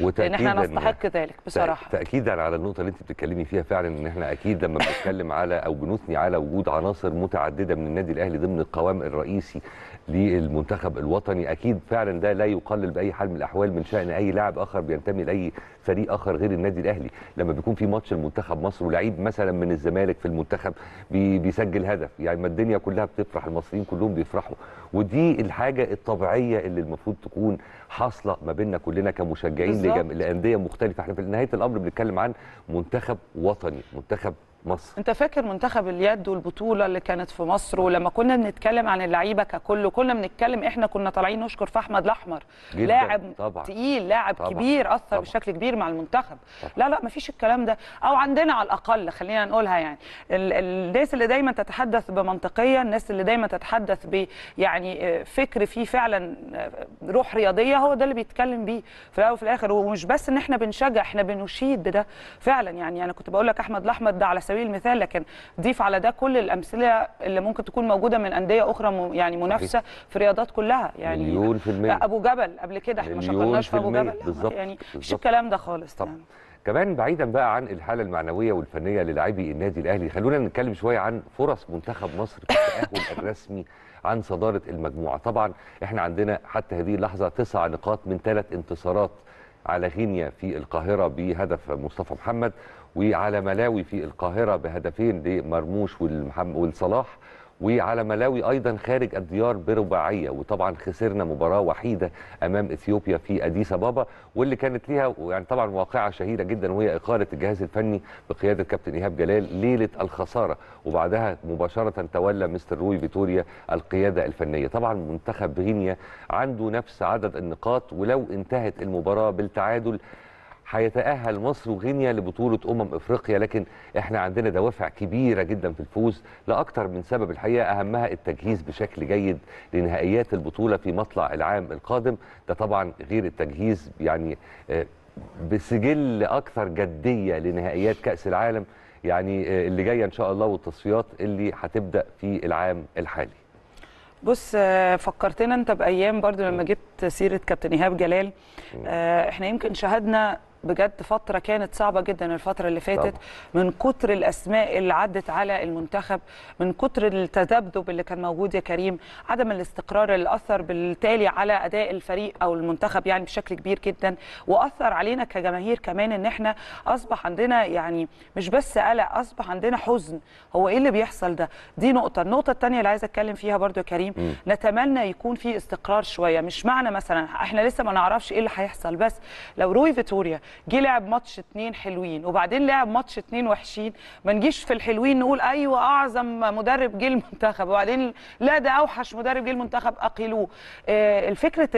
لان احنا نستحق يعني ذلك بصراحه تاكيدا على النقطه اللي انت بتتكلمي فيها فعلا ان احنا اكيد لما بنتكلم على او بنثني على وجود عناصر متعدده من النادي الاهلي ضمن القوام الرئيسي للمنتخب الوطني اكيد فعلا ده لا يقلل باي حال من الاحوال من شان اي لاعب اخر بينتمي لاي فريق اخر غير النادي الاهلي لما بيكون في ماتش المنتخب مصر ولعيب مثلا من الزمالك في المنتخب بي بيسجل هدف يعني ما الدنيا كلها بتفرح المصريين كلهم بيفرحوا ودي الحاجه الطبيعيه اللي المفروض تكون حاصله ما بيننا كلنا كمشجعين لأندية مختلفة احنا في نهاية الأمر بنتكلم عن منتخب وطني منتخب مصر انت فاكر منتخب اليد والبطوله اللي كانت في مصر ولما كنا بنتكلم عن اللعيبه ككل كنا بنتكلم احنا كنا طالعين نشكر في احمد الاحمر لاعب طبعا. تقيل لاعب كبير اثر طبعا. بشكل كبير مع المنتخب طبعا. لا لا مفيش الكلام ده او عندنا على الاقل خلينا نقولها يعني الناس اللي دايما تتحدث بمنطقيه الناس اللي دايما تتحدث ب يعني آه، فكر فيه فعلا آه، روح رياضيه هو ده اللي بيتكلم بيه في الاول وفي الاخر ومش بس ان احنا بنشجع احنا بنشيد ده فعلا يعني انا كنت بقول لك احمد الاحمر ده على سبيل المثال لكن ضيف على ده كل الامثله اللي ممكن تكون موجوده من انديه اخرى يعني منافسه في رياضات كلها يعني مليون في المية. ابو جبل قبل كده احنا ما شكرناش في ابو جبل بالزبط. يعني مش الكلام ده خالص طب. يعني. كمان بعيدا بقى عن الحاله المعنويه والفنيه للاعبي النادي الاهلي خلونا نتكلم شويه عن فرص منتخب مصر في التاهل الرسمي عن صداره المجموعه طبعا احنا عندنا حتى هذه اللحظه تسع نقاط من ثلاث انتصارات على غينيا في القاهرة بهدف مصطفى محمد وعلى ملاوي في القاهرة بهدفين لمرموش والصلاح وعلى ملاوي ايضا خارج الديار برباعيه وطبعا خسرنا مباراه وحيده امام اثيوبيا في اديس ابابا واللي كانت ليها يعني طبعا واقعه شهيره جدا وهي اقاله الجهاز الفني بقياده كابتن ايهاب جلال ليله الخساره وبعدها مباشره تولى مستر روي فيتوريا القياده الفنيه طبعا منتخب غينيا عنده نفس عدد النقاط ولو انتهت المباراه بالتعادل هيتأهل مصر وغينيا لبطولة أمم إفريقيا لكن إحنا عندنا دوافع كبيرة جدا في الفوز لأكثر من سبب الحقيقة أهمها التجهيز بشكل جيد لنهائيات البطولة في مطلع العام القادم ده طبعا غير التجهيز يعني آه، بسجل أكثر جدية لنهائيات كأس العالم يعني آه، اللي جاية إن شاء الله والتصفيات اللي هتبدأ في العام الحالي بص آه، فكرتنا انت بايام برضو لما جبت سيره كابتن ايهاب جلال احنا يمكن شاهدنا بجد فتره كانت صعبه جدا الفتره اللي فاتت طبعا. من كتر الاسماء اللي عدت على المنتخب من كتر التذبذب اللي كان موجود يا كريم عدم الاستقرار اللي اثر بالتالي على اداء الفريق او المنتخب يعني بشكل كبير جدا واثر علينا كجماهير كمان ان احنا اصبح عندنا يعني مش بس قلق اصبح عندنا حزن هو ايه اللي بيحصل ده دي نقطه النقطه الثانيه اللي عايز اتكلم فيها برضو يا كريم م. نتمنى يكون في استقرار شويه مش معنى مثلا احنا لسه ما نعرفش ايه اللي هيحصل بس لو روي فيتوريا جه لعب ماتش اتنين حلوين وبعدين لعب ماتش اتنين وحشين ما نجيش في الحلوين نقول ايوه اعظم مدرب جه المنتخب وبعدين لا ده اوحش مدرب جه المنتخب اقيلوه آه، الفكره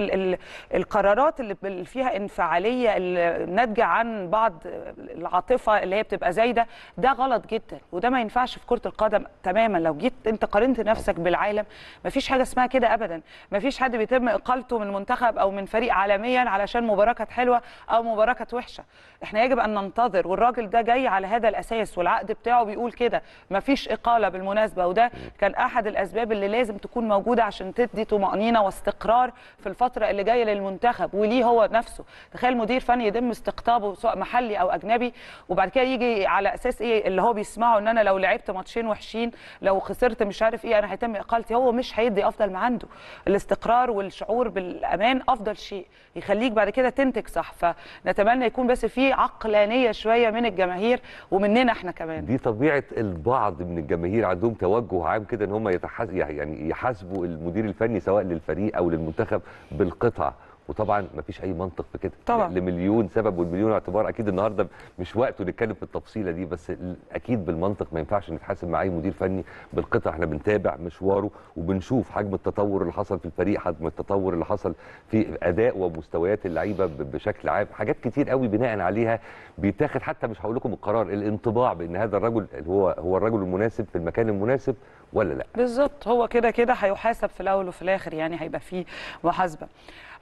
القرارات اللي فيها انفعاليه الناتجه عن بعض العاطفه اللي هي بتبقى زايده ده غلط جدا وده ما ينفعش في كره القدم تماما لو جيت انت قارنت نفسك بالعالم ما فيش حاجه اسمها كده ابدا ما فيش حد بيتم اقالته من منتخب او من فريق عالميا علشان مباراه كانت حلوه او مباراه كانت وحشه احنا يجب ان ننتظر والراجل ده جاي على هذا الاساس والعقد بتاعه بيقول كده مفيش اقاله بالمناسبه وده كان احد الاسباب اللي لازم تكون موجوده عشان تدي طمانينه واستقرار في الفتره اللي جايه للمنتخب وليه هو نفسه تخيل مدير فني يتم استقطابه سواء محلي او اجنبي وبعد كده يجي على اساس ايه اللي هو بيسمعه ان انا لو لعبت ماتشين وحشين لو خسرت مش عارف ايه انا هيتم اقالتي هو مش هيدي افضل ما عنده الاستقرار والشعور بالامان افضل شيء يخليك بعد كده تنتج صح فنتمنى يكون بس في عقلانيه شويه من الجماهير ومننا احنا كمان دي طبيعه البعض من الجماهير عندهم توجه عام كده ان هم يتحس يعني يحاسبوا المدير الفني سواء للفريق او للمنتخب بالقطعه وطبعا مفيش اي منطق في كده طبعا. لمليون سبب والمليون اعتبار اكيد النهارده مش وقته نتكلم في التفصيله دي بس اكيد بالمنطق ما ينفعش نتحاسب مع اي مدير فني بالقطع احنا بنتابع مشواره وبنشوف حجم التطور اللي حصل في الفريق حجم التطور اللي حصل في اداء ومستويات اللعيبه بشكل عام حاجات كتير قوي بناء عليها بيتاخد حتى مش هقول لكم القرار الانطباع بان هذا الرجل هو هو الرجل المناسب في المكان المناسب ولا لا بالظبط هو كده كده هيحاسب في الاول وفي الاخر يعني هيبقى فيه محاسبه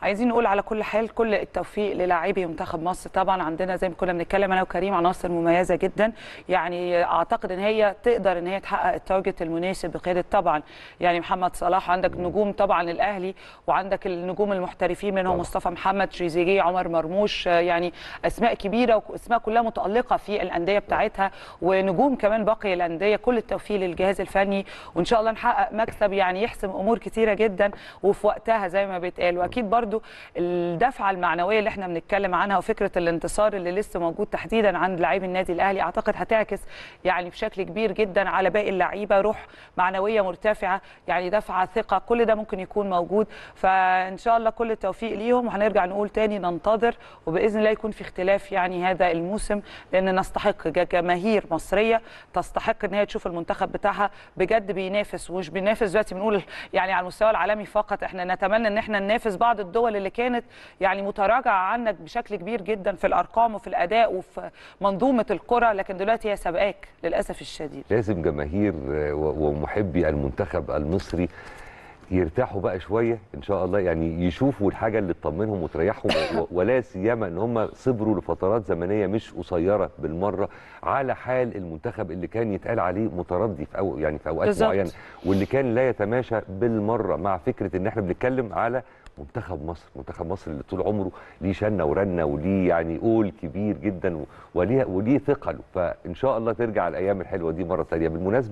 عايزين نقول على كل حال كل التوفيق للاعبي منتخب مصر طبعا عندنا زي ما كنا بنتكلم انا وكريم عناصر مميزه جدا يعني اعتقد ان هي تقدر ان هي تحقق التارجت المناسب بقياده طبعا يعني محمد صلاح عندك نجوم طبعا الاهلي وعندك النجوم المحترفين منهم مصطفى محمد تريزيجيه عمر مرموش يعني اسماء كبيره واسماء كلها متالقه في الانديه بتاعتها ونجوم كمان باقي الانديه كل التوفيق للجهاز الفني وان شاء الله نحقق مكسب يعني يحسم امور كتيره جدا وفي وقتها زي ما بيتقال واكيد برضو الدفعه المعنويه اللي احنا بنتكلم عنها وفكره الانتصار اللي لسه موجود تحديدا عند لاعبي النادي الاهلي اعتقد هتعكس يعني بشكل كبير جدا على باقي اللعيبه روح معنويه مرتفعه يعني دفعه ثقه كل ده ممكن يكون موجود فان شاء الله كل التوفيق ليهم وهنرجع نقول تاني ننتظر وباذن الله يكون في اختلاف يعني هذا الموسم لان نستحق جماهير مصريه تستحق ان هي تشوف المنتخب بتاعها بجد بجد بينافس ومش بينافس دلوقتي بنقول يعني على المستوى العالمي فقط احنا نتمنى ان احنا ننافس بعض الدول اللي كانت يعني متراجعه عنك بشكل كبير جدا في الارقام وفي الاداء وفي منظومه الكره لكن دلوقتي هي سابقاك للاسف الشديد لازم جماهير ومحبي المنتخب المصري يرتاحوا بقى شويه ان شاء الله يعني يشوفوا الحاجه اللي تطمنهم وتريحهم ولا سيما ان هم صبروا لفترات زمنيه مش قصيره بالمره على حال المنتخب اللي كان يتقال عليه متردي في أو يعني في اوقات معينه واللي كان لا يتماشى بالمره مع فكره ان احنا بنتكلم على منتخب مصر منتخب مصر اللي طول عمره ليه شنه ورنه وليه يعني قول كبير جدا وليه وليه ثقله فان شاء الله ترجع الايام الحلوه دي مره ثانيه بالمناسبه